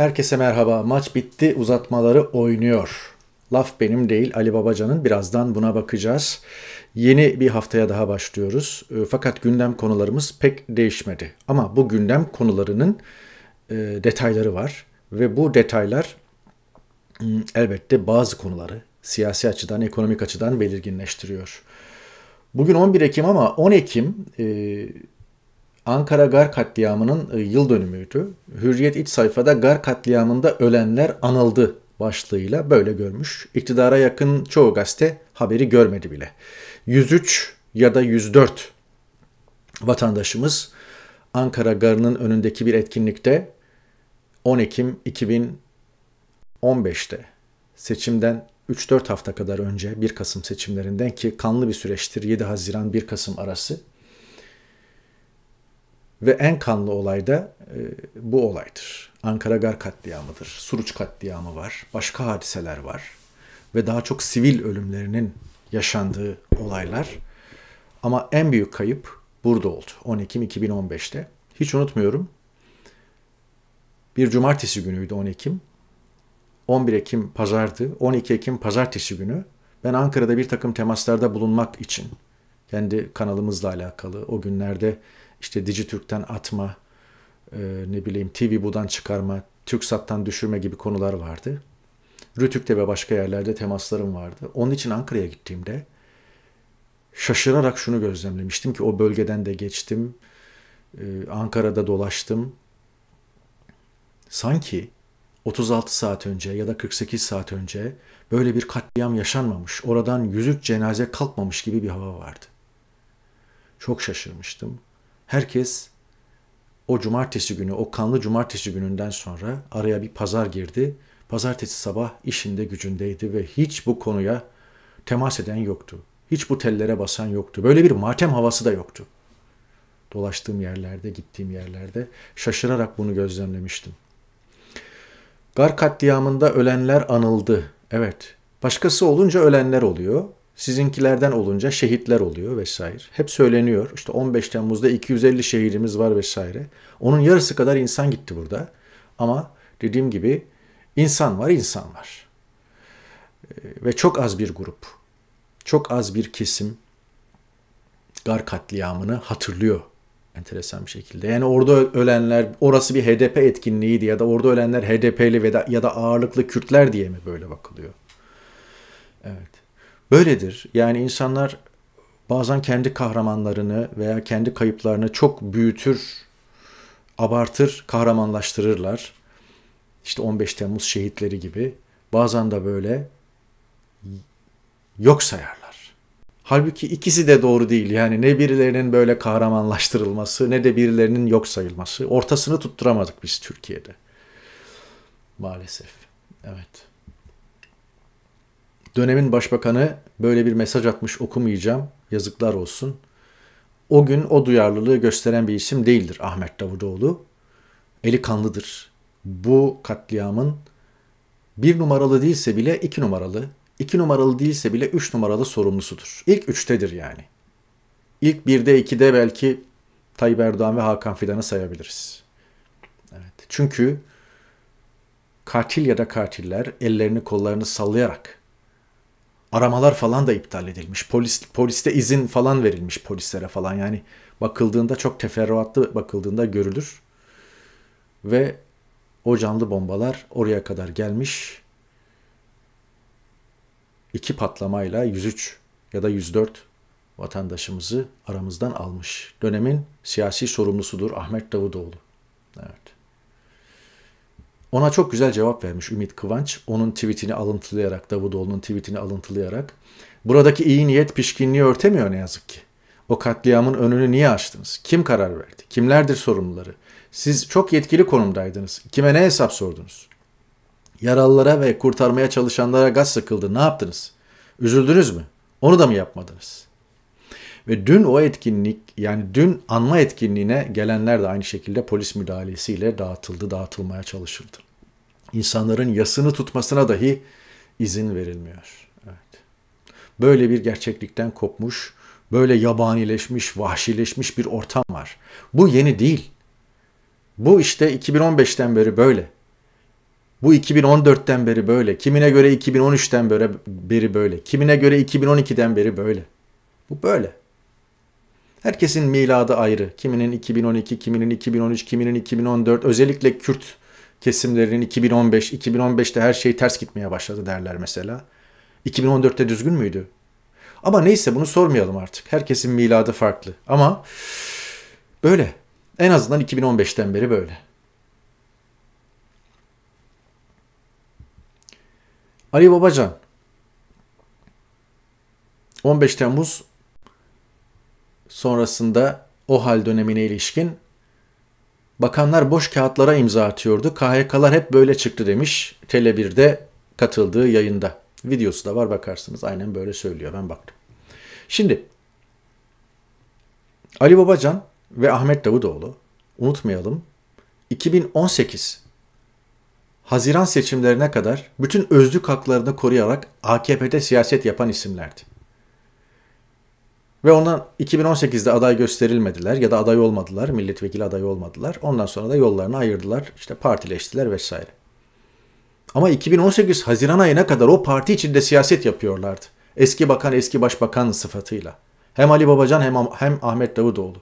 Herkese merhaba. Maç bitti. Uzatmaları oynuyor. Laf benim değil Ali Babacan'ın. Birazdan buna bakacağız. Yeni bir haftaya daha başlıyoruz. Ee, fakat gündem konularımız pek değişmedi. Ama bu gündem konularının e, detayları var. Ve bu detaylar hmm, elbette bazı konuları siyasi açıdan, ekonomik açıdan belirginleştiriyor. Bugün 11 Ekim ama 10 Ekim e, Ankara Gar katliamının e, yıl dönümüydü. Hürriyet iç sayfada Gar katliamında ölenler anıldı başlığıyla böyle görmüş. İktidara yakın çoğu gazete haberi görmedi bile. 103 ya da 104 vatandaşımız Ankara Garı'nın önündeki bir etkinlikte 10 Ekim 2015'te seçimden 3-4 hafta kadar önce 1 Kasım seçimlerinden ki kanlı bir süreçtir 7 Haziran 1 Kasım arası ve en kanlı olay da e, bu olaydır. Ankara Gar katliamıdır. Suruç katliamı var. Başka hadiseler var. Ve daha çok sivil ölümlerinin yaşandığı olaylar. Ama en büyük kayıp burada oldu. 10 Ekim 2015'te. Hiç unutmuyorum. Bir cumartesi günüydü 10 Ekim. 11 Ekim pazardı. 12 Ekim pazartesi günü ben Ankara'da bir takım temaslarda bulunmak için kendi kanalımızla alakalı o günlerde işte Dijitürk'ten atma, e, ne bileyim TV Bu'dan çıkarma, TürkSat'tan düşürme gibi konular vardı. Rütük'te ve başka yerlerde temaslarım vardı. Onun için Ankara'ya gittiğimde şaşırarak şunu gözlemlemiştim ki o bölgeden de geçtim. E, Ankara'da dolaştım. Sanki 36 saat önce ya da 48 saat önce böyle bir katliam yaşanmamış, oradan yüzük cenaze kalkmamış gibi bir hava vardı. Çok şaşırmıştım herkes o cumartesi günü, o kanlı cumartesi gününden sonra araya bir pazar girdi. Pazartesi sabah işinde gücündeydi ve hiç bu konuya temas eden yoktu. Hiç bu tellere basan yoktu. Böyle bir matem havası da yoktu. Dolaştığım yerlerde, gittiğim yerlerde şaşırarak bunu gözlemlemiştim. Gar katliamında ölenler anıldı. Evet, başkası olunca ölenler oluyor. Sizinkilerden olunca şehitler oluyor vesaire. Hep söyleniyor İşte 15 Temmuz'da 250 şehidimiz var vesaire. Onun yarısı kadar insan gitti burada. Ama dediğim gibi insan var insan var. Ee, ve çok az bir grup, çok az bir kesim gar katliamını hatırlıyor enteresan bir şekilde. Yani orada ölenler, orası bir HDP etkinliğiydi ya da orada ölenler HDP'li ya da ağırlıklı Kürtler diye mi böyle bakılıyor? Evet böyledir. Yani insanlar bazen kendi kahramanlarını veya kendi kayıplarını çok büyütür, abartır, kahramanlaştırırlar. İşte 15 Temmuz şehitleri gibi. Bazen de böyle yok sayarlar. Halbuki ikisi de doğru değil. Yani ne birilerinin böyle kahramanlaştırılması ne de birilerinin yok sayılması. Ortasını tutturamadık biz Türkiye'de. Maalesef. Evet. Dönemin başbakanı böyle bir mesaj atmış okumayacağım. Yazıklar olsun. O gün o duyarlılığı gösteren bir isim değildir Ahmet Davutoğlu. Eli kanlıdır. Bu katliamın bir numaralı değilse bile iki numaralı, iki numaralı değilse bile üç numaralı sorumlusudur. İlk üçtedir yani. İlk birde ikide belki Tayyip Erdoğan ve Hakan Fidan'ı sayabiliriz. Evet. Çünkü katil ya da katiller ellerini kollarını sallayarak aramalar falan da iptal edilmiş. Polis poliste izin falan verilmiş polislere falan. Yani bakıldığında çok teferruatlı bakıldığında görülür. Ve o canlı bombalar oraya kadar gelmiş. İki patlamayla 103 ya da 104 vatandaşımızı aramızdan almış. Dönemin siyasi sorumlusudur Ahmet Davutoğlu. Evet. Ona çok güzel cevap vermiş Ümit Kıvanç. Onun tweetini alıntılayarak, Davutoğlu'nun tweetini alıntılayarak. Buradaki iyi niyet pişkinliği örtemiyor ne yazık ki. O katliamın önünü niye açtınız? Kim karar verdi? Kimlerdir sorumluları? Siz çok yetkili konumdaydınız. Kime ne hesap sordunuz? Yaralılara ve kurtarmaya çalışanlara gaz sıkıldı. Ne yaptınız? Üzüldünüz mü? Onu da mı yapmadınız?'' Ve dün o etkinlik yani dün anma etkinliğine gelenler de aynı şekilde polis müdahalesiyle dağıtıldı, dağıtılmaya çalışıldı. İnsanların yasını tutmasına dahi izin verilmiyor. Evet. Böyle bir gerçeklikten kopmuş, böyle yabanileşmiş, vahşileşmiş bir ortam var. Bu yeni değil. Bu işte 2015'ten beri böyle. Bu 2014'ten beri böyle. Kimine göre 2013'ten beri, beri böyle. Kimine göre 2012'den beri böyle. Bu böyle. Herkesin miladı ayrı. Kiminin 2012, kiminin 2013, kiminin 2014. Özellikle Kürt kesimlerinin 2015, 2015'te her şey ters gitmeye başladı derler mesela. 2014'te düzgün müydü? Ama neyse bunu sormayalım artık. Herkesin miladı farklı. Ama böyle. En azından 2015'ten beri böyle. Ali Babacan 15 Temmuz sonrasında o hal dönemine ilişkin bakanlar boş kağıtlara imza atıyordu. KHK'lar hep böyle çıktı demiş Tele1'de katıldığı yayında. Videosu da var bakarsınız. Aynen böyle söylüyor. Ben baktım. Şimdi Ali Babacan ve Ahmet Davutoğlu unutmayalım 2018 Haziran seçimlerine kadar bütün özlük haklarını koruyarak AKP'de siyaset yapan isimlerdi. Ve ondan 2018'de aday gösterilmediler ya da aday olmadılar, milletvekili adayı olmadılar. Ondan sonra da yollarını ayırdılar, işte partileştiler vesaire. Ama 2018 Haziran ayına kadar o parti içinde siyaset yapıyorlardı. Eski bakan, eski başbakan sıfatıyla. Hem Ali Babacan hem, hem Ahmet Davutoğlu.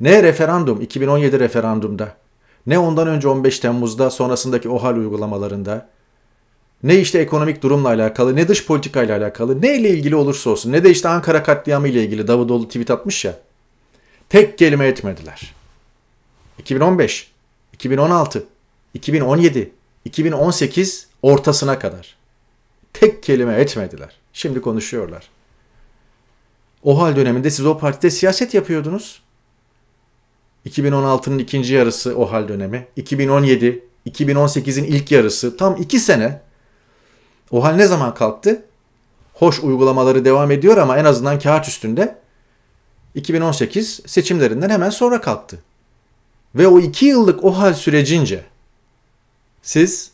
Ne referandum, 2017 referandumda, ne ondan önce 15 Temmuz'da sonrasındaki OHAL uygulamalarında, ne işte ekonomik durumla alakalı, ne dış politikayla alakalı, ne ile ilgili olursa olsun, ne de işte Ankara katliamı ile ilgili Davutoğlu tweet atmış ya. Tek kelime etmediler. 2015, 2016, 2017, 2018 ortasına kadar. Tek kelime etmediler. Şimdi konuşuyorlar. O hal döneminde siz o partide siyaset yapıyordunuz. 2016'nın ikinci yarısı o hal dönemi. 2017, 2018'in ilk yarısı tam iki sene o hal ne zaman kalktı? Hoş uygulamaları devam ediyor ama en azından kağıt üstünde 2018 seçimlerinden hemen sonra kalktı. Ve o iki yıllık o hal sürecince siz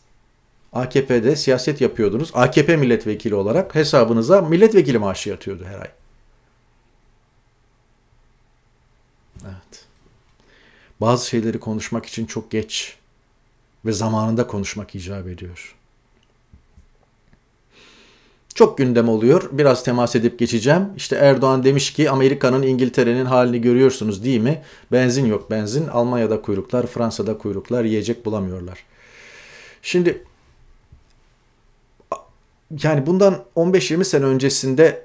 AKP'de siyaset yapıyordunuz. AKP milletvekili olarak hesabınıza milletvekili maaşı yatıyordu her ay. Evet. Bazı şeyleri konuşmak için çok geç ve zamanında konuşmak icap ediyor çok gündem oluyor. Biraz temas edip geçeceğim. İşte Erdoğan demiş ki Amerika'nın İngiltere'nin halini görüyorsunuz değil mi? Benzin yok benzin. Almanya'da kuyruklar, Fransa'da kuyruklar yiyecek bulamıyorlar. Şimdi yani bundan 15-20 sene öncesinde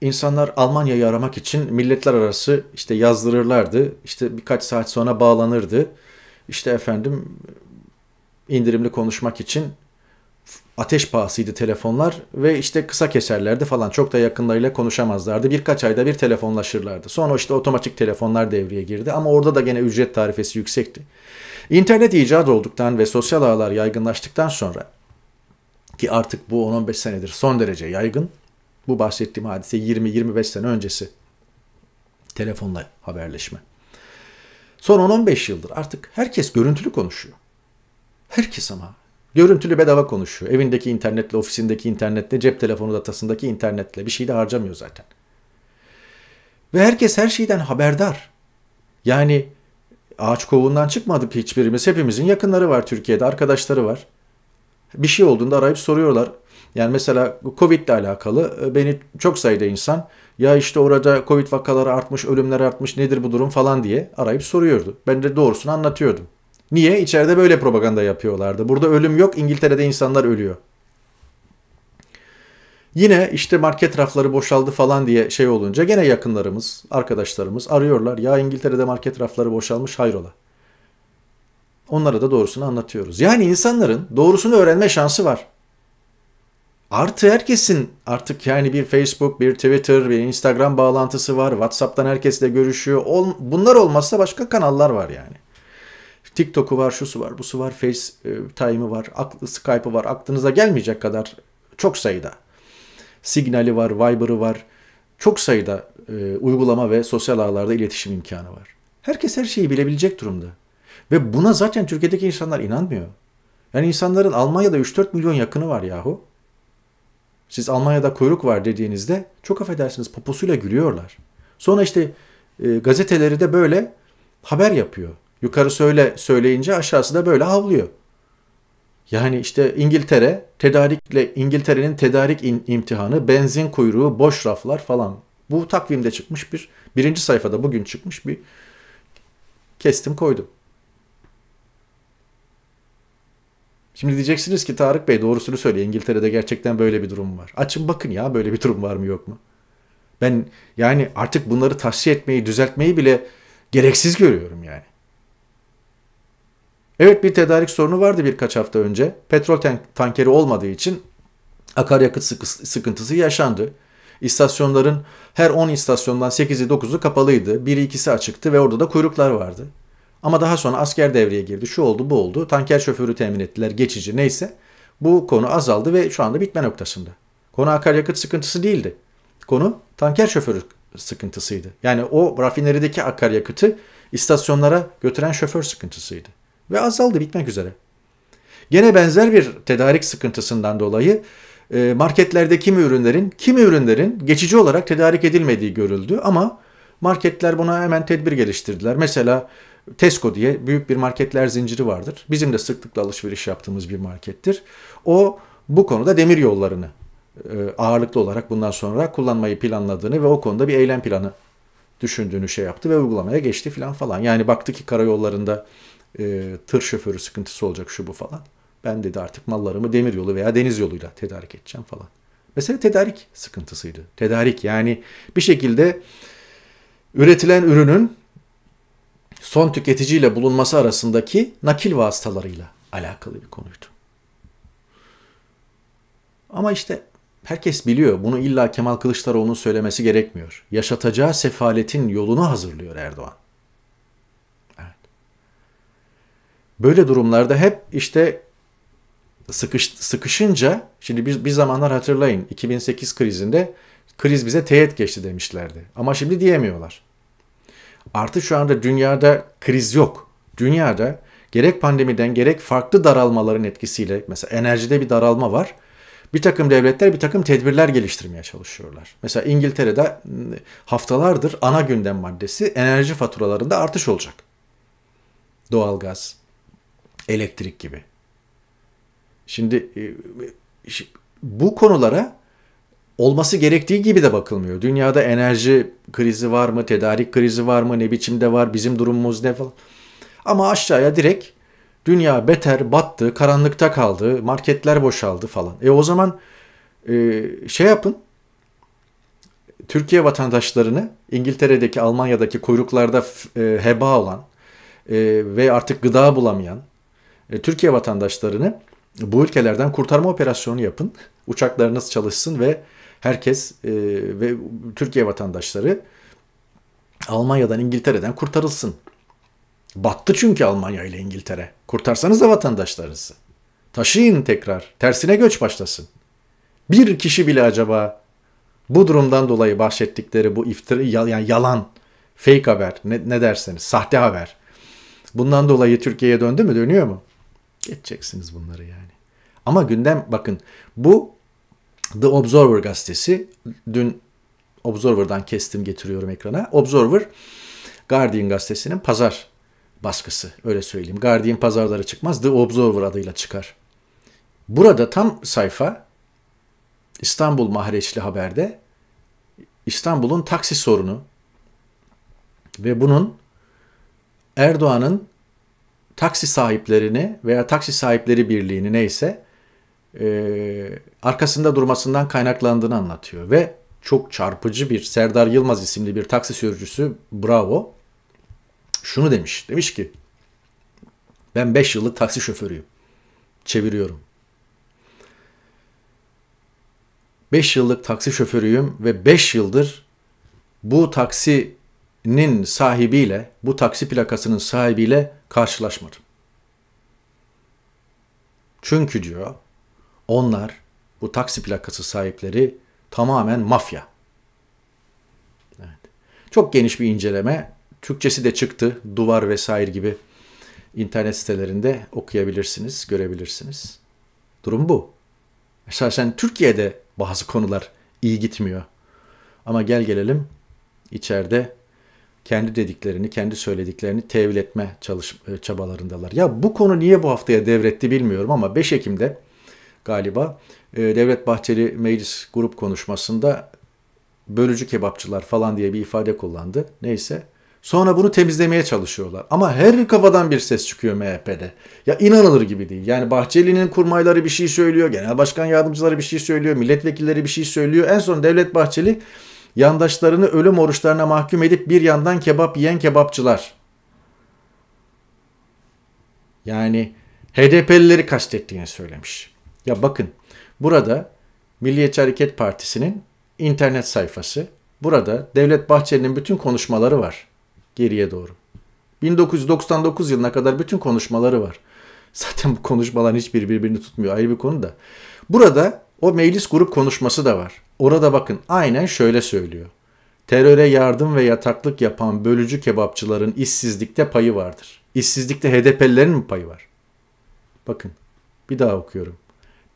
insanlar Almanya'yı aramak için milletler arası işte yazdırırlardı. İşte birkaç saat sonra bağlanırdı. İşte efendim indirimli konuşmak için ateş pahasıydı telefonlar ve işte kısa keserlerdi falan. Çok da yakınlarıyla konuşamazlardı. Birkaç ayda bir telefonlaşırlardı. Sonra işte otomatik telefonlar devreye girdi ama orada da gene ücret tarifesi yüksekti. İnternet icat olduktan ve sosyal ağlar yaygınlaştıktan sonra ki artık bu 10-15 senedir son derece yaygın. Bu bahsettiğim hadise 20-25 sene öncesi telefonla haberleşme. Son 10-15 yıldır artık herkes görüntülü konuşuyor. Herkes ama Görüntülü bedava konuşuyor. Evindeki internetle, ofisindeki internetle, cep telefonu datasındaki internetle bir şey de harcamıyor zaten. Ve herkes her şeyden haberdar. Yani ağaç kovuğundan çıkmadık hiçbirimiz. Hepimizin yakınları var Türkiye'de, arkadaşları var. Bir şey olduğunda arayıp soruyorlar. Yani mesela Covid ile alakalı e, beni çok sayıda insan ya işte orada Covid vakaları artmış, ölümler artmış nedir bu durum falan diye arayıp soruyordu. Ben de doğrusunu anlatıyordum. Niye? İçeride böyle propaganda yapıyorlardı. Burada ölüm yok, İngiltere'de insanlar ölüyor. Yine işte market rafları boşaldı falan diye şey olunca gene yakınlarımız, arkadaşlarımız arıyorlar. Ya İngiltere'de market rafları boşalmış hayrola. Onlara da doğrusunu anlatıyoruz. Yani insanların doğrusunu öğrenme şansı var. Artı herkesin artık yani bir Facebook, bir Twitter, bir Instagram bağlantısı var. WhatsApp'tan herkesle görüşüyor. Bunlar olmazsa başka kanallar var yani. TikTok'u var, şusu var, busu var, Face e, Time'ı var, Skype'ı var. Aklınıza gelmeyecek kadar çok sayıda. Signal'i var, Viber'ı var. Çok sayıda e, uygulama ve sosyal ağlarda iletişim imkanı var. Herkes her şeyi bilebilecek durumda. Ve buna zaten Türkiye'deki insanlar inanmıyor. Yani insanların Almanya'da 3-4 milyon yakını var yahu. Siz Almanya'da kuyruk var dediğinizde çok affedersiniz poposuyla gülüyorlar. Sonra işte e, gazeteleri de böyle haber yapıyor. Yukarı öyle söyleyince aşağısı da böyle havlıyor. Yani işte İngiltere tedarikle İngiltere'nin tedarik in, imtihanı, benzin kuyruğu, boş raflar falan. Bu takvimde çıkmış bir birinci sayfada bugün çıkmış bir kestim koydum. Şimdi diyeceksiniz ki Tarık Bey doğrusunu söyle İngiltere'de gerçekten böyle bir durum var. Açın bakın ya böyle bir durum var mı yok mu? Ben yani artık bunları tavsiye etmeyi, düzeltmeyi bile gereksiz görüyorum yani. Evet bir tedarik sorunu vardı birkaç hafta önce. Petrol tankeri olmadığı için akaryakıt sıkıntısı yaşandı. İstasyonların her 10 istasyondan 8'i 9'u kapalıydı. 1'i 2'si açıktı ve orada da kuyruklar vardı. Ama daha sonra asker devreye girdi. Şu oldu bu oldu. Tanker şoförü temin ettiler geçici neyse. Bu konu azaldı ve şu anda bitme noktasında. Konu akaryakıt sıkıntısı değildi. Konu tanker şoförü sıkıntısıydı. Yani o rafinerideki akaryakıtı istasyonlara götüren şoför sıkıntısıydı ve azaldı bitmek üzere. Gene benzer bir tedarik sıkıntısından dolayı e, marketlerde kimi ürünlerin, kimi ürünlerin geçici olarak tedarik edilmediği görüldü ama marketler buna hemen tedbir geliştirdiler. Mesela Tesco diye büyük bir marketler zinciri vardır. Bizim de sıklıkla alışveriş yaptığımız bir markettir. O bu konuda demir yollarını e, ağırlıklı olarak bundan sonra kullanmayı planladığını ve o konuda bir eylem planı düşündüğünü şey yaptı ve uygulamaya geçti filan falan. Yani baktı ki karayollarında e, tır şoförü sıkıntısı olacak şu bu falan. Ben dedi artık mallarımı demir yolu veya deniz yoluyla tedarik edeceğim falan. Mesela tedarik sıkıntısıydı. Tedarik yani bir şekilde üretilen ürünün son tüketiciyle bulunması arasındaki nakil vasıtalarıyla alakalı bir konuydu. Ama işte herkes biliyor bunu illa Kemal Kılıçdaroğlu'nun söylemesi gerekmiyor. Yaşatacağı sefaletin yolunu hazırlıyor Erdoğan. Böyle durumlarda hep işte sıkış, sıkışınca şimdi bir, bir zamanlar hatırlayın 2008 krizinde kriz bize teğet geçti demişlerdi. Ama şimdi diyemiyorlar. Artı şu anda dünyada kriz yok. Dünyada gerek pandemiden gerek farklı daralmaların etkisiyle mesela enerjide bir daralma var. Bir takım devletler bir takım tedbirler geliştirmeye çalışıyorlar. Mesela İngiltere'de haftalardır ana gündem maddesi enerji faturalarında artış olacak. Doğalgaz, Elektrik gibi. Şimdi e, bu konulara olması gerektiği gibi de bakılmıyor. Dünyada enerji krizi var mı, tedarik krizi var mı, ne biçimde var, bizim durumumuz ne falan. Ama aşağıya direkt dünya beter, battı, karanlıkta kaldı, marketler boşaldı falan. E o zaman e, şey yapın, Türkiye vatandaşlarını İngiltere'deki, Almanya'daki kuyruklarda e, heba olan e, ve artık gıda bulamayan, e, Türkiye vatandaşlarını bu ülkelerden kurtarma operasyonu yapın. Uçaklarınız çalışsın ve herkes e, ve Türkiye vatandaşları Almanya'dan, İngiltere'den kurtarılsın. Battı çünkü Almanya ile İngiltere. Kurtarsanız da vatandaşlarınızı. Taşıyın tekrar. Tersine göç başlasın. Bir kişi bile acaba bu durumdan dolayı bahsettikleri bu iftira yani yalan, fake haber ne, ne derseniz, sahte haber. Bundan dolayı Türkiye'ye döndü mü, dönüyor mu? Geçeceksiniz bunları yani. Ama gündem bakın bu The Observer gazetesi dün Observer'dan kestim getiriyorum ekrana. Observer Guardian gazetesinin pazar baskısı öyle söyleyeyim. Guardian pazarlara çıkmaz The Observer adıyla çıkar. Burada tam sayfa İstanbul mahreçli haberde İstanbul'un taksi sorunu ve bunun Erdoğan'ın taksi sahiplerini veya taksi sahipleri birliğini neyse e, arkasında durmasından kaynaklandığını anlatıyor. Ve çok çarpıcı bir Serdar Yılmaz isimli bir taksi sürücüsü bravo şunu demiş. Demiş ki ben 5 yıllık taksi şoförüyüm. Çeviriyorum. 5 yıllık taksi şoförüyüm ve 5 yıldır bu taksi nin sahibiyle, bu taksi plakasının sahibiyle karşılaşmadım. Çünkü diyor, onlar bu taksi plakası sahipleri tamamen mafya. Evet. Çok geniş bir inceleme. Türkçesi de çıktı. Duvar vesaire gibi internet sitelerinde okuyabilirsiniz, görebilirsiniz. Durum bu. Esasen Türkiye'de bazı konular iyi gitmiyor. Ama gel gelelim içeride kendi dediklerini, kendi söylediklerini tevil etme çalış, e, çabalarındalar. Ya bu konu niye bu haftaya devretti bilmiyorum ama 5 Ekim'de galiba e, Devlet Bahçeli Meclis Grup Konuşması'nda bölücü kebapçılar falan diye bir ifade kullandı. Neyse. Sonra bunu temizlemeye çalışıyorlar. Ama her kafadan bir ses çıkıyor MHP'de. Ya inanılır gibi değil. Yani Bahçeli'nin kurmayları bir şey söylüyor. Genel Başkan Yardımcıları bir şey söylüyor. Milletvekilleri bir şey söylüyor. En son Devlet Bahçeli yandaşlarını ölüm oruçlarına mahkum edip bir yandan kebap yiyen kebapçılar. Yani HDP'lileri kastettiğini söylemiş. Ya bakın burada Milliyetçi Hareket Partisi'nin internet sayfası. Burada Devlet Bahçeli'nin bütün konuşmaları var geriye doğru. 1999 yılına kadar bütün konuşmaları var. Zaten bu konuşmaların hiçbir birbirini tutmuyor ayrı bir konu da. Burada o meclis grup konuşması da var. Orada bakın aynen şöyle söylüyor. Teröre yardım ve yataklık yapan bölücü kebapçıların işsizlikte payı vardır. İşsizlikte HDP'lilerin mi payı var? Bakın bir daha okuyorum.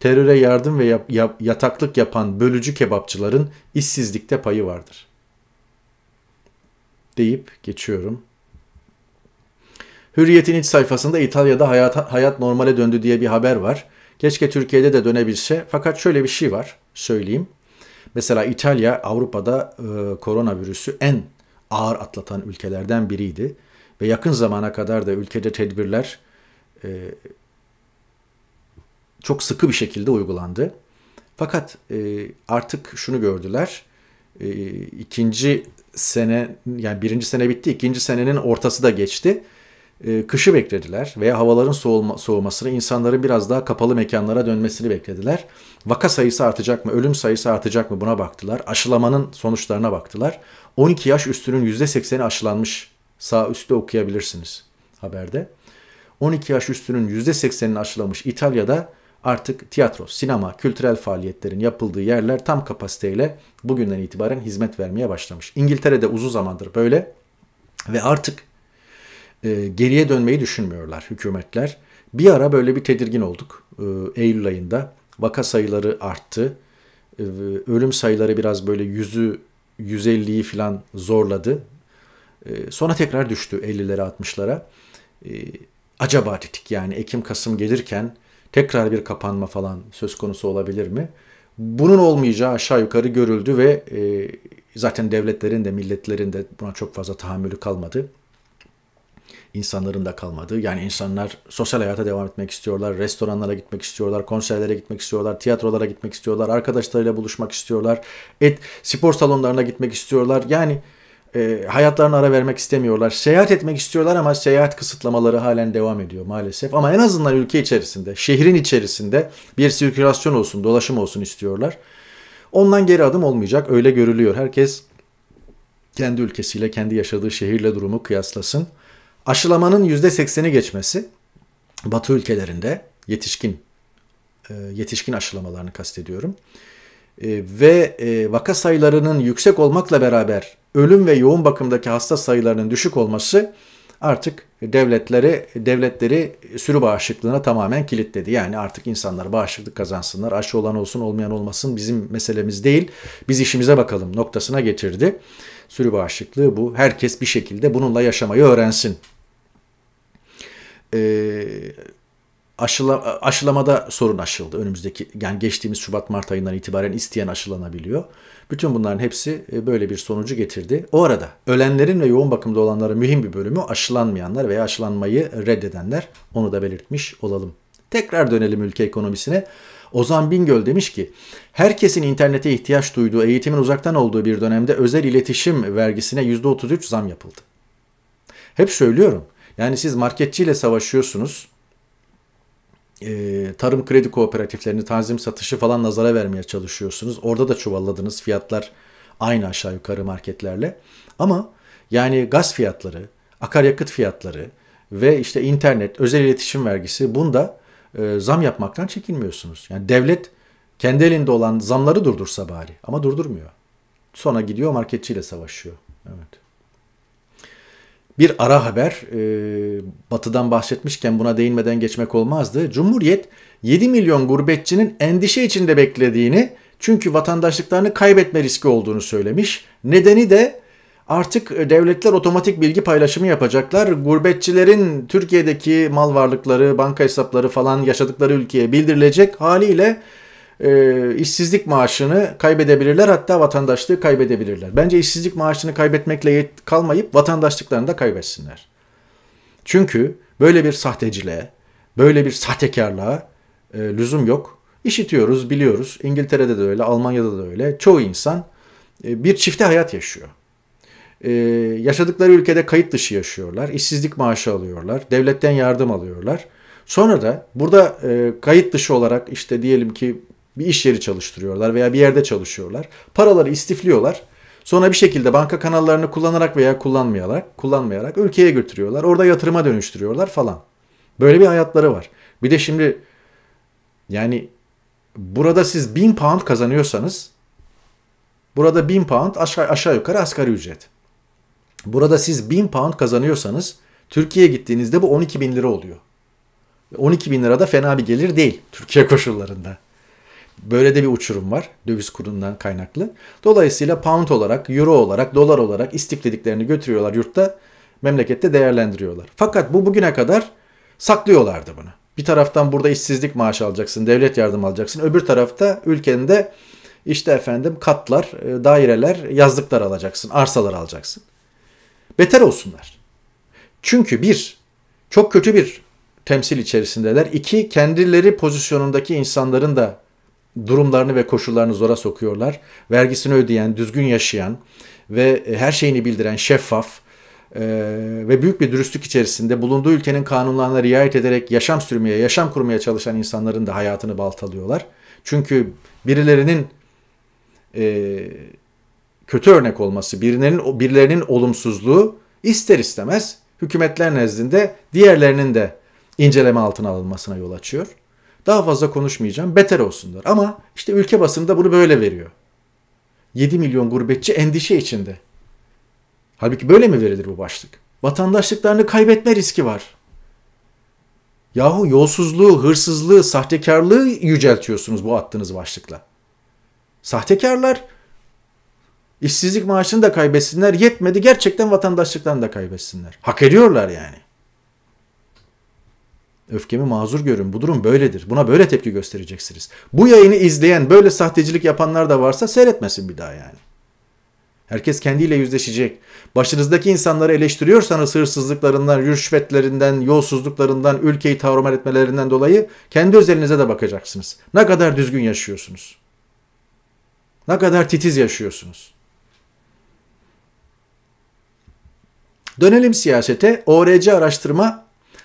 Teröre yardım ve yap, yap, yataklık yapan bölücü kebapçıların işsizlikte payı vardır. Deyip geçiyorum. Hürriyet'in iç sayfasında İtalya'da hayat, hayat normale döndü diye bir haber var. Keşke Türkiye'de de dönebilse. Fakat şöyle bir şey var söyleyeyim. Mesela İtalya Avrupa'da e, koronavirüsü en ağır atlatan ülkelerden biriydi. Ve yakın zamana kadar da ülkede tedbirler e, çok sıkı bir şekilde uygulandı. Fakat e, artık şunu gördüler. E, ikinci sene yani birinci sene bitti. ikinci senenin ortası da geçti. E, kışı beklediler veya havaların soğuma, soğumasını, insanların biraz daha kapalı mekanlara dönmesini beklediler. Vaka sayısı artacak mı, ölüm sayısı artacak mı buna baktılar. Aşılamanın sonuçlarına baktılar. 12 yaş üstünün %80'i aşılanmış. Sağ üstte okuyabilirsiniz haberde. 12 yaş üstünün %80'ini aşılamış İtalya'da artık tiyatro, sinema, kültürel faaliyetlerin yapıldığı yerler tam kapasiteyle bugünden itibaren hizmet vermeye başlamış. İngiltere'de uzun zamandır böyle ve artık e, geriye dönmeyi düşünmüyorlar hükümetler. Bir ara böyle bir tedirgin olduk. E, Eylül ayında vaka sayıları arttı. E, ölüm sayıları biraz böyle yüzü 150'yi falan zorladı. E, sonra tekrar düştü 50'lere 60'lara. E, acaba dedik yani Ekim-Kasım gelirken tekrar bir kapanma falan söz konusu olabilir mi? Bunun olmayacağı aşağı yukarı görüldü ve e, zaten devletlerin de milletlerin de buna çok fazla tahammülü kalmadı insanların da kalmadığı. Yani insanlar sosyal hayata devam etmek istiyorlar, restoranlara gitmek istiyorlar, konserlere gitmek istiyorlar, tiyatrolara gitmek istiyorlar, arkadaşlarıyla buluşmak istiyorlar, et spor salonlarına gitmek istiyorlar. Yani e, hayatlarına ara vermek istemiyorlar. Seyahat etmek istiyorlar ama seyahat kısıtlamaları halen devam ediyor maalesef. Ama en azından ülke içerisinde, şehrin içerisinde bir sirkülasyon olsun, dolaşım olsun istiyorlar. Ondan geri adım olmayacak öyle görülüyor. Herkes kendi ülkesiyle, kendi yaşadığı şehirle durumu kıyaslasın aşılamanın %80'i geçmesi Batı ülkelerinde yetişkin e, yetişkin aşılamalarını kastediyorum. E, ve e, vaka sayılarının yüksek olmakla beraber ölüm ve yoğun bakımdaki hasta sayılarının düşük olması artık devletleri devletleri sürü bağışıklığına tamamen kilitledi. Yani artık insanlar bağışıklık kazansınlar. Aşı olan olsun olmayan olmasın bizim meselemiz değil. Biz işimize bakalım noktasına getirdi. Sürü bağışıklığı bu. Herkes bir şekilde bununla yaşamayı öğrensin e, aşıla, aşılamada sorun aşıldı. Önümüzdeki yani geçtiğimiz Şubat-Mart ayından itibaren isteyen aşılanabiliyor. Bütün bunların hepsi e, böyle bir sonucu getirdi. O arada ölenlerin ve yoğun bakımda olanların mühim bir bölümü aşılanmayanlar veya aşılanmayı reddedenler. Onu da belirtmiş olalım. Tekrar dönelim ülke ekonomisine. Ozan Bingöl demiş ki, herkesin internete ihtiyaç duyduğu, eğitimin uzaktan olduğu bir dönemde özel iletişim vergisine %33 zam yapıldı. Hep söylüyorum. Yani siz marketçiyle savaşıyorsunuz. Ee, tarım kredi kooperatiflerini tanzim satışı falan nazara vermeye çalışıyorsunuz. Orada da çuvalladınız. Fiyatlar aynı aşağı yukarı marketlerle. Ama yani gaz fiyatları, akaryakıt fiyatları ve işte internet, özel iletişim vergisi bunda e, zam yapmaktan çekinmiyorsunuz. Yani devlet kendi elinde olan zamları durdursa bari ama durdurmuyor. Sonra gidiyor marketçiyle savaşıyor. Evet. Bir ara haber, e, batıdan bahsetmişken buna değinmeden geçmek olmazdı. Cumhuriyet 7 milyon gurbetçinin endişe içinde beklediğini çünkü vatandaşlıklarını kaybetme riski olduğunu söylemiş. Nedeni de artık e, devletler otomatik bilgi paylaşımı yapacaklar. Gurbetçilerin Türkiye'deki mal varlıkları, banka hesapları falan yaşadıkları ülkeye bildirilecek haliyle e, işsizlik maaşını kaybedebilirler hatta vatandaşlığı kaybedebilirler. Bence işsizlik maaşını kaybetmekle yet- kalmayıp vatandaşlıklarını da kaybetsinler. Çünkü böyle bir sahteciliğe, böyle bir sahtekarlığa e, lüzum yok. İşitiyoruz, biliyoruz. İngiltere'de de öyle, Almanya'da da öyle. Çoğu insan e, bir çifte hayat yaşıyor. Ee, yaşadıkları ülkede kayıt dışı yaşıyorlar, işsizlik maaşı alıyorlar, devletten yardım alıyorlar. Sonra da burada e, kayıt dışı olarak işte diyelim ki bir iş yeri çalıştırıyorlar veya bir yerde çalışıyorlar. Paraları istifliyorlar. Sonra bir şekilde banka kanallarını kullanarak veya kullanmayarak, kullanmayarak ülkeye götürüyorlar. Orada yatırıma dönüştürüyorlar falan. Böyle bir hayatları var. Bir de şimdi yani burada siz 1000 pound kazanıyorsanız burada 1000 pound aşağı, aşağı yukarı asgari ücret. Burada siz 1000 pound kazanıyorsanız Türkiye'ye gittiğinizde bu 12 bin lira oluyor. 12 bin lira da fena bir gelir değil Türkiye koşullarında. Böyle de bir uçurum var döviz kurundan kaynaklı. Dolayısıyla pound olarak, euro olarak, dolar olarak istiklediklerini götürüyorlar yurtta, memlekette değerlendiriyorlar. Fakat bu bugüne kadar saklıyorlardı bunu. Bir taraftan burada işsizlik maaşı alacaksın, devlet yardım alacaksın. Öbür tarafta ülkende işte efendim katlar, e, daireler, yazlıklar alacaksın, arsalar alacaksın. Beter olsunlar. Çünkü bir, çok kötü bir temsil içerisindeler. İki, kendileri pozisyonundaki insanların da durumlarını ve koşullarını zora sokuyorlar. Vergisini ödeyen, düzgün yaşayan ve e, her şeyini bildiren şeffaf e, ve büyük bir dürüstlük içerisinde bulunduğu ülkenin kanunlarına riayet ederek yaşam sürmeye, yaşam kurmaya çalışan insanların da hayatını baltalıyorlar. Çünkü birilerinin e, kötü örnek olması, birilerinin birilerinin olumsuzluğu ister istemez hükümetler nezdinde diğerlerinin de inceleme altına alınmasına yol açıyor. Daha fazla konuşmayacağım. Beter olsunlar. Ama işte ülke basında bunu böyle veriyor. 7 milyon gurbetçi endişe içinde. Halbuki böyle mi verilir bu başlık? Vatandaşlıklarını kaybetme riski var. Yahu yolsuzluğu, hırsızlığı, sahtekarlığı yüceltiyorsunuz bu attığınız başlıkla. Sahtekarlar işsizlik maaşını da kaybetsinler, yetmedi gerçekten vatandaşlıklarını da kaybetsinler. Hak ediyorlar yani. Öfkemi mazur görün. Bu durum böyledir. Buna böyle tepki göstereceksiniz. Bu yayını izleyen, böyle sahtecilik yapanlar da varsa seyretmesin bir daha yani. Herkes kendiyle yüzleşecek. Başınızdaki insanları eleştiriyorsanız hırsızlıklarından, rüşvetlerinden, yolsuzluklarından, ülkeyi tavrımar etmelerinden dolayı kendi özelinize de bakacaksınız. Ne kadar düzgün yaşıyorsunuz? Ne kadar titiz yaşıyorsunuz? Dönelim siyasete. ORC araştırma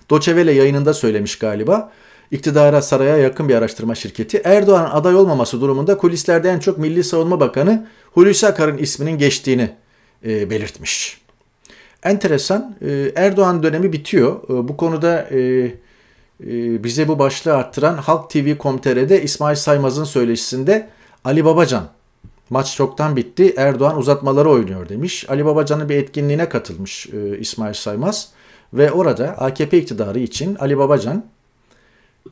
Doçevele yayınında söylemiş galiba. İktidara saraya yakın bir araştırma şirketi Erdoğan aday olmaması durumunda kulislerde en çok Milli Savunma Bakanı Hulusi Akar'ın isminin geçtiğini e, belirtmiş. Enteresan e, Erdoğan dönemi bitiyor. E, bu konuda e, e, bize bu başlığı arttıran Halk TV.com.tr'de İsmail Saymaz'ın söyleşisinde Ali Babacan maç çoktan bitti Erdoğan uzatmaları oynuyor demiş. Ali Babacan'ın bir etkinliğine katılmış e, İsmail Saymaz. Ve orada AKP iktidarı için Ali Babacan,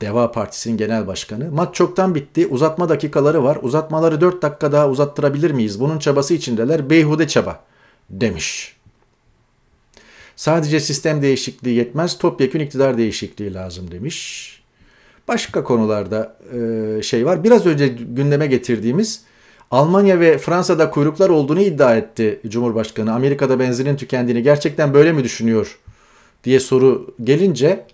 Deva Partisi'nin genel başkanı, maç çoktan bitti, uzatma dakikaları var, uzatmaları 4 dakika daha uzattırabilir miyiz? Bunun çabası içindeler, beyhude çaba demiş. Sadece sistem değişikliği yetmez, topyekün iktidar değişikliği lazım demiş. Başka konularda e, şey var. Biraz önce gündeme getirdiğimiz Almanya ve Fransa'da kuyruklar olduğunu iddia etti Cumhurbaşkanı. Amerika'da benzinin tükendiğini gerçekten böyle mi düşünüyor diye soru gelince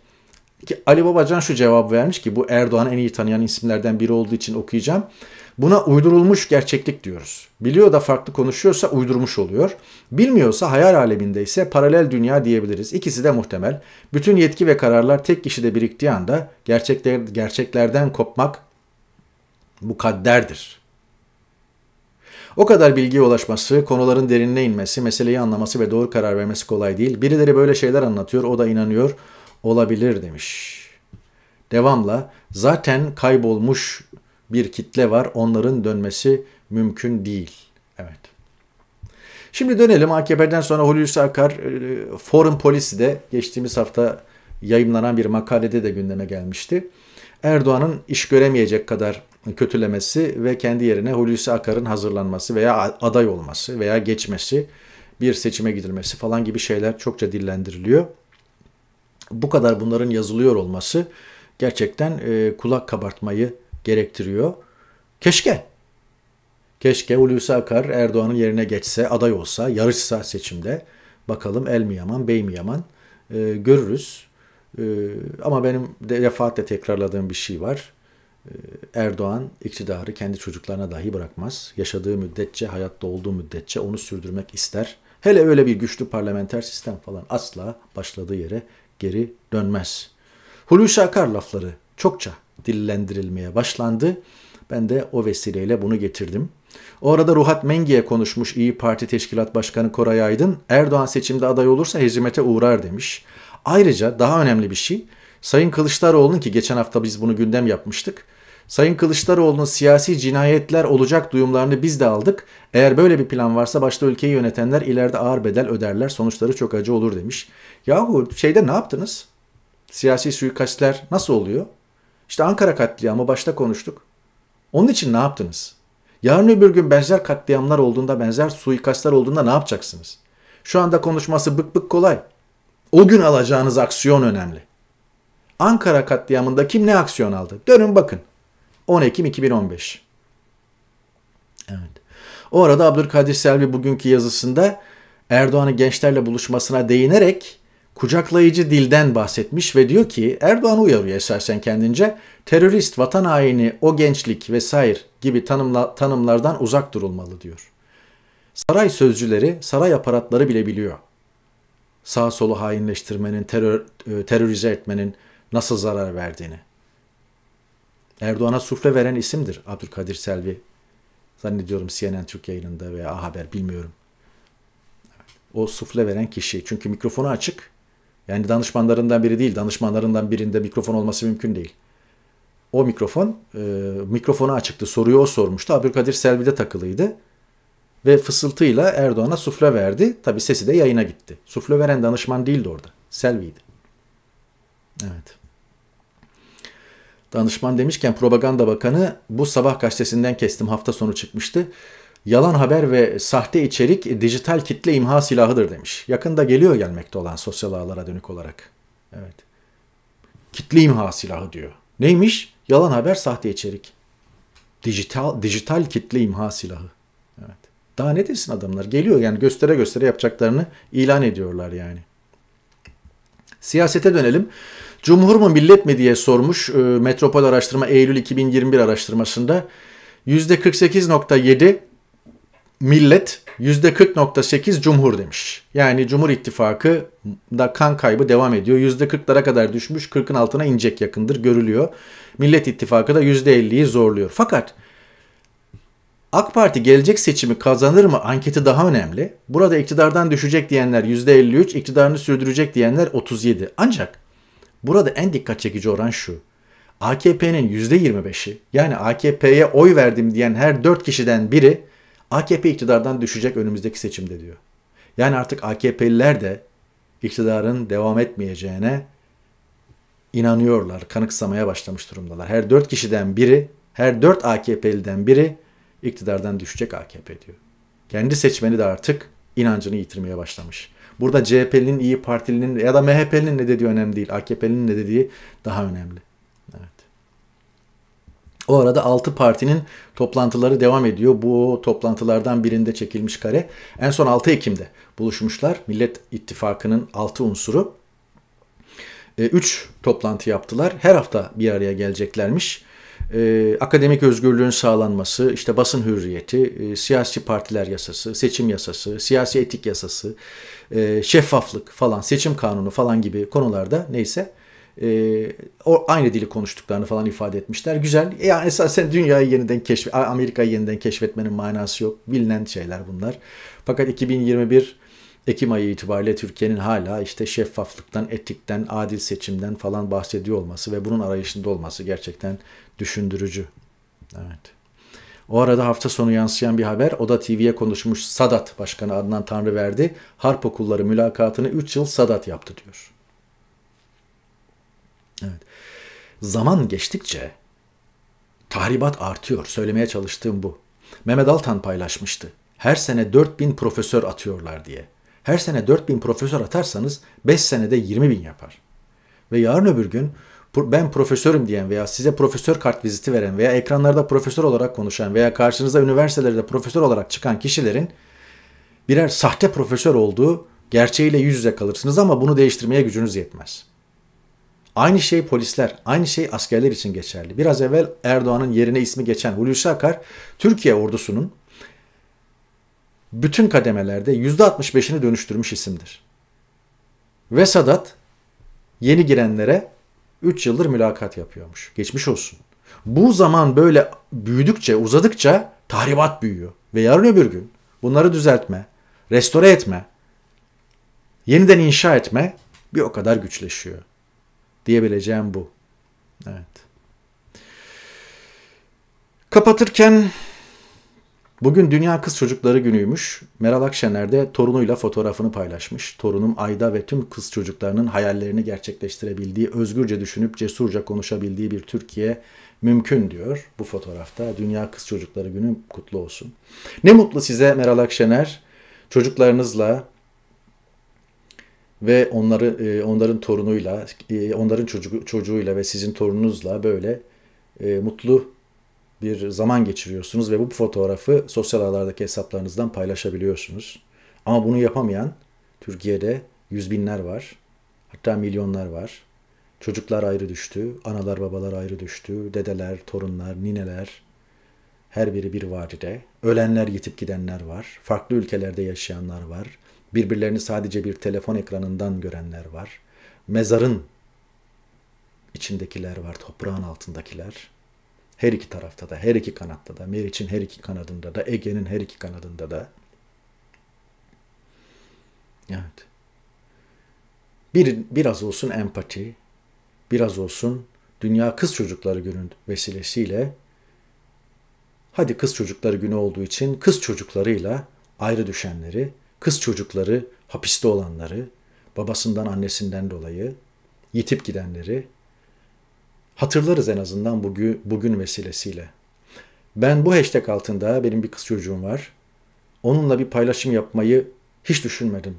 ki Ali Babacan şu cevap vermiş ki bu Erdoğan'ı en iyi tanıyan isimlerden biri olduğu için okuyacağım. Buna uydurulmuş gerçeklik diyoruz. Biliyor da farklı konuşuyorsa uydurmuş oluyor. Bilmiyorsa hayal aleminde ise paralel dünya diyebiliriz. İkisi de muhtemel. Bütün yetki ve kararlar tek kişide biriktiği anda gerçekler, gerçeklerden kopmak bu mukadderdir.'' O kadar bilgiye ulaşması, konuların derinine inmesi, meseleyi anlaması ve doğru karar vermesi kolay değil. Birileri böyle şeyler anlatıyor, o da inanıyor. Olabilir demiş. Devamla zaten kaybolmuş bir kitle var. Onların dönmesi mümkün değil. Evet. Şimdi dönelim AKP'den sonra Hulusi Akar e, Foreign de geçtiğimiz hafta yayımlanan bir makalede de gündeme gelmişti. Erdoğan'ın iş göremeyecek kadar kötülemesi ve kendi yerine Hulusi Akar'ın hazırlanması veya aday olması veya geçmesi, bir seçime gidilmesi falan gibi şeyler çokça dillendiriliyor. Bu kadar bunların yazılıyor olması gerçekten e, kulak kabartmayı gerektiriyor. Keşke Keşke Hulusi Akar Erdoğan'ın yerine geçse, aday olsa, yarışsa seçimde. Bakalım el mi yaman, bey mi yaman e, görürüz. E, ama benim de defaatle tekrarladığım bir şey var. Ee, Erdoğan iktidarı kendi çocuklarına dahi bırakmaz. Yaşadığı müddetçe, hayatta olduğu müddetçe onu sürdürmek ister. Hele öyle bir güçlü parlamenter sistem falan asla başladığı yere geri dönmez. Hulusi Akar lafları çokça dillendirilmeye başlandı. Ben de o vesileyle bunu getirdim. O arada Ruhat Mengi'ye konuşmuş İyi Parti Teşkilat Başkanı Koray Aydın, Erdoğan seçimde aday olursa hezimete uğrar demiş. Ayrıca daha önemli bir şey, Sayın Kılıçdaroğlu'nun ki geçen hafta biz bunu gündem yapmıştık, Sayın Kılıçdaroğlu'nun siyasi cinayetler olacak duyumlarını biz de aldık. Eğer böyle bir plan varsa başta ülkeyi yönetenler ileride ağır bedel öderler. Sonuçları çok acı olur demiş. Yahu şeyde ne yaptınız? Siyasi suikastler nasıl oluyor? İşte Ankara katliamı başta konuştuk. Onun için ne yaptınız? Yarın öbür gün benzer katliamlar olduğunda, benzer suikastlar olduğunda ne yapacaksınız? Şu anda konuşması bık bık kolay. O gün alacağınız aksiyon önemli. Ankara katliamında kim ne aksiyon aldı? Dönün bakın. 10 Ekim 2015. Evet. O arada Abdülkadir Selvi bugünkü yazısında Erdoğan'ın gençlerle buluşmasına değinerek kucaklayıcı dilden bahsetmiş ve diyor ki Erdoğan uyarıyor esasen kendince terörist, vatan haini, o gençlik vesaire gibi tanımla, tanımlardan uzak durulmalı diyor. Saray sözcüleri, saray aparatları bile biliyor. Sağ solu hainleştirmenin, terör, e, terörize etmenin nasıl zarar verdiğini. Erdoğan'a sufle veren isimdir Abdülkadir Selvi. Zannediyorum CNN Türk yayınında veya A Haber bilmiyorum. O sufle veren kişi. Çünkü mikrofonu açık. Yani danışmanlarından biri değil. Danışmanlarından birinde mikrofon olması mümkün değil. O mikrofon e, mikrofonu açıktı. Soruyu o sormuştu. Abdülkadir de takılıydı. Ve fısıltıyla Erdoğan'a sufle verdi. Tabi sesi de yayına gitti. Sufle veren danışman değildi orada. Selvi'ydi. Evet. Danışman demişken Propaganda Bakanı bu sabah gazetesinden kestim hafta sonu çıkmıştı. Yalan haber ve sahte içerik dijital kitle imha silahıdır demiş. Yakında geliyor gelmekte olan sosyal ağlara dönük olarak. Evet. Kitle imha silahı diyor. Neymiş? Yalan haber, sahte içerik. Dijital dijital kitle imha silahı. Evet. Daha ne desin adamlar? Geliyor yani göstere göstere yapacaklarını ilan ediyorlar yani. Siyasete dönelim. Cumhur mu millet mi diye sormuş e, Metropol Araştırma Eylül 2021 araştırmasında. %48.7 millet, %40.8 cumhur demiş. Yani Cumhur İttifakı da kan kaybı devam ediyor. %40'lara kadar düşmüş, 40'ın altına inecek yakındır görülüyor. Millet İttifakı da %50'yi zorluyor. Fakat AK Parti gelecek seçimi kazanır mı anketi daha önemli. Burada iktidardan düşecek diyenler %53, iktidarını sürdürecek diyenler 37. Ancak Burada en dikkat çekici oran şu. AKP'nin %25'i yani AKP'ye oy verdim diyen her 4 kişiden biri AKP iktidardan düşecek önümüzdeki seçimde diyor. Yani artık AKP'liler de iktidarın devam etmeyeceğine inanıyorlar, kanıksamaya başlamış durumdalar. Her 4 kişiden biri, her 4 AKP'liden biri iktidardan düşecek AKP diyor. Kendi seçmeni de artık inancını yitirmeye başlamış. Burada CHP'linin, İyi Partili'nin ya da MHP'linin ne dediği önemli değil. AKP'linin ne dediği daha önemli. Evet. O arada 6 partinin toplantıları devam ediyor. Bu toplantılardan birinde çekilmiş kare. En son 6 Ekim'de buluşmuşlar. Millet İttifakı'nın 6 unsuru. 3 e, toplantı yaptılar. Her hafta bir araya geleceklermiş. Ee, akademik özgürlüğün sağlanması, işte basın hürriyeti, e, siyasi partiler yasası, seçim yasası, siyasi etik yasası, e, şeffaflık falan, seçim kanunu falan gibi konularda neyse e, o aynı dili konuştuklarını falan ifade etmişler. Güzel. yani esasen dünyayı yeniden keşf Amerika'yı yeniden keşfetmenin manası yok. Bilinen şeyler bunlar. Fakat 2021 Ekim ayı itibariyle Türkiye'nin hala işte şeffaflıktan, etikten, adil seçimden falan bahsediyor olması ve bunun arayışında olması gerçekten Düşündürücü. Evet. O arada hafta sonu yansıyan bir haber Oda TV'ye konuşmuş Sadat Başkanı Adnan Tanrıverdi harp okulları mülakatını 3 yıl Sadat yaptı diyor. Evet. Zaman geçtikçe tahribat artıyor. Söylemeye çalıştığım bu. Mehmet Altan paylaşmıştı. Her sene 4000 profesör atıyorlar diye. Her sene 4000 profesör atarsanız 5 senede 20 bin yapar. Ve yarın öbür gün ben profesörüm diyen veya size profesör kart viziti veren veya ekranlarda profesör olarak konuşan veya karşınıza üniversitelerde profesör olarak çıkan kişilerin birer sahte profesör olduğu gerçeğiyle yüz yüze kalırsınız ama bunu değiştirmeye gücünüz yetmez. Aynı şey polisler, aynı şey askerler için geçerli. Biraz evvel Erdoğan'ın yerine ismi geçen Hulusi Akar, Türkiye ordusunun bütün kademelerde %65'ini dönüştürmüş isimdir. Ve Sadat yeni girenlere 3 yıldır mülakat yapıyormuş. Geçmiş olsun. Bu zaman böyle büyüdükçe, uzadıkça tahribat büyüyor. Ve yarın öbür gün bunları düzeltme, restore etme, yeniden inşa etme bir o kadar güçleşiyor. Diyebileceğim bu. Evet. Kapatırken Bugün Dünya Kız Çocukları Günü'ymüş. Meral Akşener de torunuyla fotoğrafını paylaşmış. Torunum Ayda ve tüm kız çocuklarının hayallerini gerçekleştirebildiği, özgürce düşünüp cesurca konuşabildiği bir Türkiye mümkün diyor bu fotoğrafta. Dünya Kız Çocukları Günü kutlu olsun. Ne mutlu size Meral Akşener. Çocuklarınızla ve onları e, onların torunuyla, e, onların çocuğu, çocuğuyla ve sizin torununuzla böyle e, mutlu bir zaman geçiriyorsunuz ve bu fotoğrafı sosyal ağlardaki hesaplarınızdan paylaşabiliyorsunuz. Ama bunu yapamayan Türkiye'de yüz binler var. Hatta milyonlar var. Çocuklar ayrı düştü, analar babalar ayrı düştü, dedeler, torunlar, nineler, her biri bir varide. Ölenler, yitip gidenler var. Farklı ülkelerde yaşayanlar var. Birbirlerini sadece bir telefon ekranından görenler var. Mezarın içindekiler var, toprağın altındakiler. Her iki tarafta da, her iki kanatta da, Meriç'in her iki kanadında da, Ege'nin her iki kanadında da. Evet. Bir, biraz olsun empati, biraz olsun Dünya Kız Çocukları Günü vesilesiyle hadi kız çocukları günü olduğu için kız çocuklarıyla ayrı düşenleri, kız çocukları hapiste olanları, babasından annesinden dolayı yitip gidenleri Hatırlarız en azından bugün, bugün vesilesiyle. Ben bu hashtag altında benim bir kız çocuğum var. Onunla bir paylaşım yapmayı hiç düşünmedim.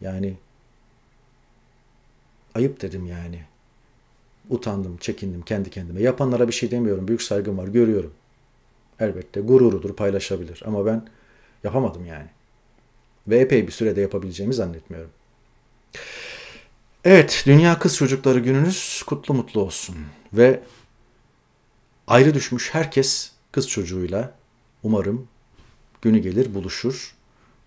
Yani ayıp dedim yani. Utandım, çekindim kendi kendime. Yapanlara bir şey demiyorum. Büyük saygım var, görüyorum. Elbette gururudur, paylaşabilir. Ama ben yapamadım yani. Ve epey bir sürede yapabileceğimi zannetmiyorum. Evet, Dünya Kız Çocukları gününüz kutlu mutlu olsun. Ve ayrı düşmüş herkes kız çocuğuyla umarım günü gelir buluşur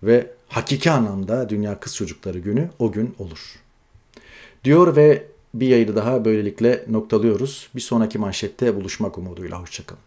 ve hakiki anlamda Dünya Kız Çocukları günü o gün olur. Diyor ve bir yayını daha böylelikle noktalıyoruz. Bir sonraki manşette buluşmak umuduyla. Hoşçakalın.